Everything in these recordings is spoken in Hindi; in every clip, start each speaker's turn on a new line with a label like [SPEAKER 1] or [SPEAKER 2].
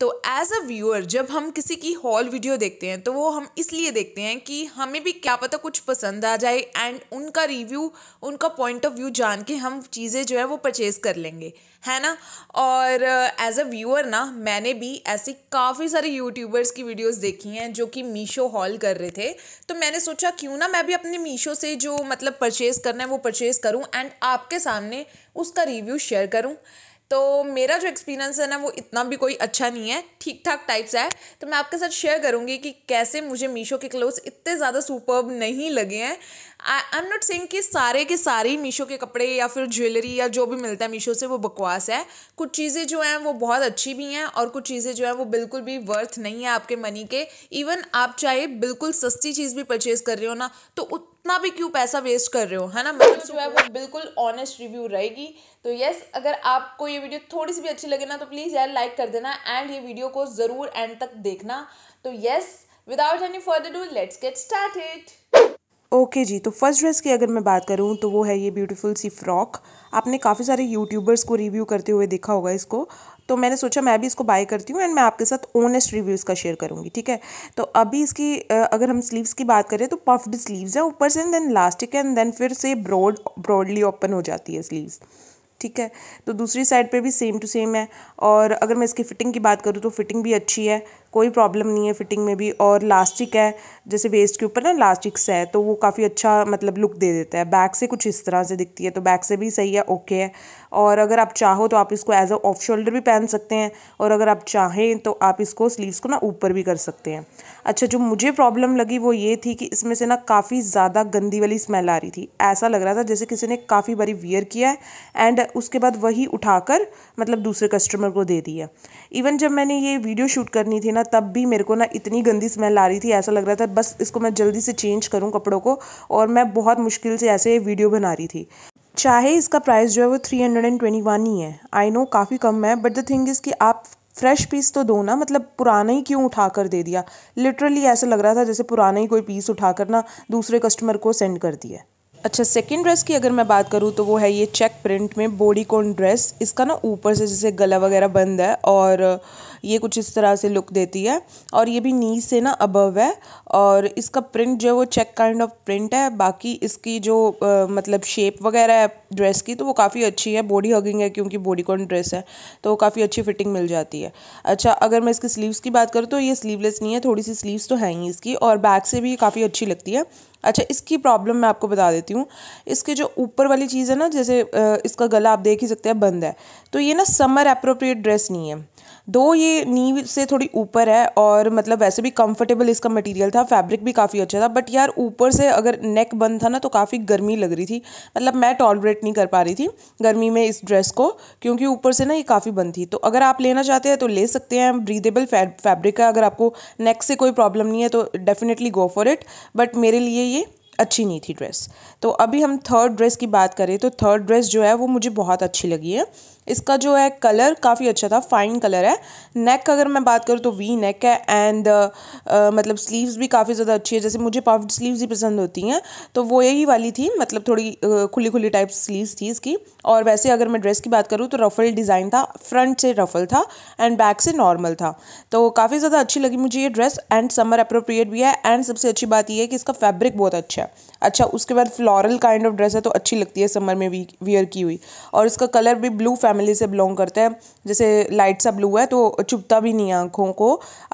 [SPEAKER 1] तो एज अ व्यूअर जब हम किसी की हॉल वीडियो देखते हैं तो वो हम इसलिए देखते हैं कि हमें भी क्या पता कुछ पसंद आ जाए एंड उनका रिव्यू उनका पॉइंट ऑफ व्यू जान के हम चीज़ें जो है वो परचेज़ कर लेंगे है ना और एज अ व्यूअर ना मैंने भी ऐसी काफ़ी सारे यूट्यूबर्स की वीडियोस देखी हैं जो कि मीशो हॉल कर रहे थे तो मैंने सोचा क्यों ना मैं भी अपने मीशो से जो मतलब परचेज़ करना है वो परचेज़ करूँ एंड आपके सामने उसका रिव्यू शेयर करूँ तो मेरा जो एक्सपीरियंस है ना वो इतना भी कोई अच्छा नहीं है ठीक ठाक टाइप्स है तो मैं आपके साथ शेयर करूँगी कि कैसे मुझे मीशो के क्लोथ्स इतने ज़्यादा सुपर नहीं लगे हैं आई एम नॉट सेइंग कि सारे के सारे ही मीशो के कपड़े या फिर ज्वेलरी या जो भी मिलता है मीशो से वो बकवास है कुछ चीज़ें जो हैं वो बहुत अच्छी भी हैं और कुछ चीज़ें जो हैं वो बिल्कुल भी वर्थ नहीं है आपके मनी के इवन आप चाहे बिल्कुल सस्ती चीज़ भी परचेज़ कर रहे हो ना तो कितना भी क्यों पैसा वेस्ट कर रहे हो है ना मैं मतलब जो है वो बिल्कुल ऑनेस्ट रिव्यू रहेगी तो यस अगर आपको ये वीडियो थोड़ी सी भी अच्छी लगे ना तो प्लीज़ यार लाइक कर देना एंड ये वीडियो को ज़रूर एंड तक देखना तो yes without any further do let's get started okay okay जी तो फर्स्ट ड्रेस की अगर मैं बात करूँ तो वो है ये ब्यूटीफुल सी फ्रॉक आपने काफ़ी सारे यूट्यूबर्स को रिव्यू करते हुए देखा होगा इसको तो मैंने सोचा मैं भी इसको बाय करती हूँ एंड मैं आपके साथ ओनेस्ट रिव्यू इसका शेयर करूँगी ठीक है तो अभी इसकी अगर हम स्लीव्स की बात करें तो पफ्ड स्लीव्स हैं ऊपर से देन लास्टिक है एंड देन फिर से ब्रॉड ब्रॉडली ओपन हो जाती है स्लीव्स ठीक है तो दूसरी साइड पे भी सेम टू सेम है और अगर मैं इसकी फ़िटिंग की बात करूँ तो फ़िटिंग भी अच्छी है कोई प्रॉब्लम नहीं है फिटिंग में भी और लास्टिक है जैसे वेस्ट के ऊपर ना लास्टिक्स है तो वो काफ़ी अच्छा मतलब लुक दे देता है बैक से कुछ इस तरह से दिखती है तो बैक से भी सही है ओके है और अगर आप चाहो तो आप इसको एज अ ऑफ शोल्डर भी पहन सकते हैं और अगर आप चाहें तो आप इसको स्लीव्स को ना ऊपर भी कर सकते हैं अच्छा जो मुझे प्रॉब्लम लगी वो ये थी कि इसमें से ना काफ़ी ज़्यादा गंदी वाली स्मेल आ रही थी ऐसा लग रहा था जैसे किसी ने काफ़ी बारी वियर किया है एंड उसके बाद वही उठाकर मतलब दूसरे कस्टमर को दे दिया इवन जब मैंने ये वीडियो शूट करनी थी ना तब भी मेरे को ना इतनी गंदी स्मेल आ रही थी ऐसा लग रहा था बस इसको मैं जल्दी से चेंज करूँ कपड़ों को और मैं बहुत मुश्किल से ऐसे वीडियो बना रही थी चाहे इसका प्राइस जो है वो three hundred and twenty one ही है आई नो काफ़ी कम है बट द थिंग इज़ कि आप फ्रेश पीस तो दो ना मतलब पुराना ही क्यों उठा कर दे दिया लिटरली ऐसा लग रहा था जैसे पुराना ही कोई पीस उठा कर ना दूसरे कस्टमर को सेंड कर दिया अच्छा सेकेंड ड्रेस की अगर मैं बात करूँ तो वो है ये चेक प्रिंट में बॉडी कॉन ड्रेस इसका ना ऊपर से जैसे गला वगैरह बंद है और ये कुछ इस तरह से लुक देती है और ये भी नीज से ना अबव है और इसका प्रिंट जो है वो चेक काइंड ऑफ प्रिंट है बाकी इसकी जो आ, मतलब शेप वगैरह है ड्रेस की तो वो काफ़ी अच्छी है बॉडी हगिंग है क्योंकि बॉडी कॉन ड्रेस है तो काफ़ी अच्छी फिटिंग मिल जाती है अच्छा अगर मैं इसकी स्लीव्स की बात करूँ तो ये स्लीवलेस नहीं है थोड़ी सी स्लीव्स तो हैं ही इसकी और बैक से भी काफ़ी अच्छी लगती है अच्छा इसकी प्रॉब्लम मैं आपको बता देती हूँ इसके जो ऊपर वाली चीज़ है ना जैसे इसका गला आप देख ही सकते हैं बंद है तो ये ना समर अप्रोप्रिएट ड्रेस नहीं है दो ये नी से थोड़ी ऊपर है और मतलब वैसे भी कंफर्टेबल इसका मटेरियल था फैब्रिक भी काफ़ी अच्छा था बट यार ऊपर से अगर नेक बंद था ना तो काफ़ी गर्मी लग रही थी मतलब मैं टॉलरेट नहीं कर पा रही थी गर्मी में इस ड्रेस को क्योंकि ऊपर से ना ये काफ़ी बंद थी तो अगर आप लेना चाहते हैं तो ले सकते हैं ब्रीदेबल फैब्रिक है अगर आपको नेक से कोई प्रॉब्लम नहीं है तो definitely go for it but मेरे लिए ये ये अच्छी नहीं थी ड्रेस तो अभी हम थर्ड ड्रेस की बात करें तो थर्ड ड्रेस जो है वो मुझे बहुत अच्छी लगी है इसका जो है कलर काफ़ी अच्छा था फाइन कलर है नेक अगर मैं बात करूँ तो वी नेक है एंड uh, मतलब स्लीव्स भी काफ़ी ज़्यादा अच्छी है जैसे मुझे पफ्ड स्लीव्स ही पसंद होती हैं तो वो यही वाली थी मतलब थोड़ी uh, खुली खुली टाइप स्लीव्स थी इसकी और वैसे अगर मैं ड्रेस की बात करूँ तो रफल डिज़ाइन था फ्रंट से रफल था एंड बैक से नॉर्मल था तो काफ़ी ज़्यादा अच्छी लगी मुझे ये ड्रेस एंड समर अप्रोप्रिएट भी है एंड सबसे अच्छी बात यह है कि इसका फैब्रिक बहुत अच्छा है अच्छा उसके बाद फ्लोरल काइंड ऑफ ड्रेस है तो अच्छी लगती है समर में वी वियर की हुई और इसका कलर भी ब्लू फैम फैमिली से बिलोंग करते हैं जैसे लाइट सा ब्लू है तो चुभता भी नहीं है आँखों को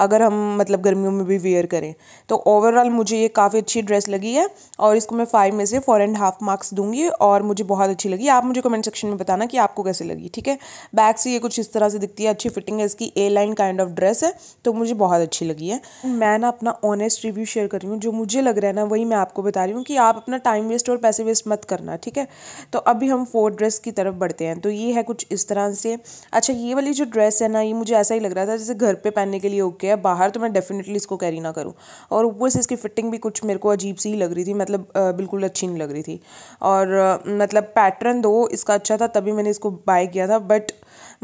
[SPEAKER 1] अगर हम मतलब गर्मियों में भी वेयर करें तो ओवरऑल मुझे ये काफ़ी अच्छी ड्रेस लगी है और इसको मैं फाइव में से फोर एंड हाफ मार्क्स दूंगी और मुझे बहुत अच्छी लगी आप मुझे कमेंट सेक्शन में बताना कि आपको कैसे लगी ठीक है बैक से ये कुछ इस तरह से दिखती है अच्छी फिटिंग है इसकी A line kind of dress है तो मुझे बहुत अच्छी लगी है मैं ना अपना ऑनेस्ट रिव्यू शेयर कर रही हूँ जो मुझे लग रहा है ना वही मैं आपको बता रही हूँ कि आप अपना टाइम वेस्ट और पैसे वेस्ट मत करना ठीक है तो अभी हम फोर ड्रेस की तरफ बढ़ते हैं तो ये है कुछ इस तरह से अच्छा ये वाली जो ड्रेस है ना ये मुझे ऐसा ही लग रहा था जैसे घर पे पहनने के लिए ओके है बाहर तो मैं डेफिनेटली इसको कैरी ना करूँ और ऊपर से इसकी फिटिंग भी कुछ मेरे को अजीब सी ही लग रही थी मतलब बिल्कुल अच्छी नहीं लग रही थी और मतलब पैटर्न दो इसका अच्छा था तभी मैंने इसको बाय किया था बट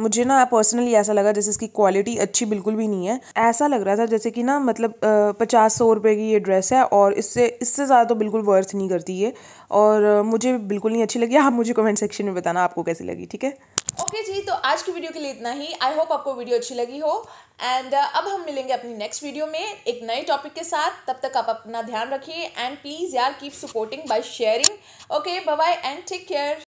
[SPEAKER 1] मुझे ना पर्सनली ऐसा लगा जैसे इसकी क्वालिटी अच्छी बिल्कुल भी नहीं है ऐसा लग रहा था जैसे कि ना मतलब पचास सौ रुपये की ये ड्रेस है और इससे इससे ज़्यादा तो बिल्कुल वर्थ नहीं करती ये और मुझे बिल्कुल नहीं अच्छी लगी आप मुझे कमेंट सेक्शन में बताना आपको कैसी लगी ठीक है ओके okay जी तो आज की वीडियो के लिए इतना ही आई होप आपको वीडियो अच्छी लगी हो एंड uh, अब हम मिलेंगे अपनी नेक्स्ट वीडियो में एक नए टॉपिक के साथ तब तक आप अपना ध्यान रखिए एंड प्लीज़ यार keep supporting by sharing okay bye and take care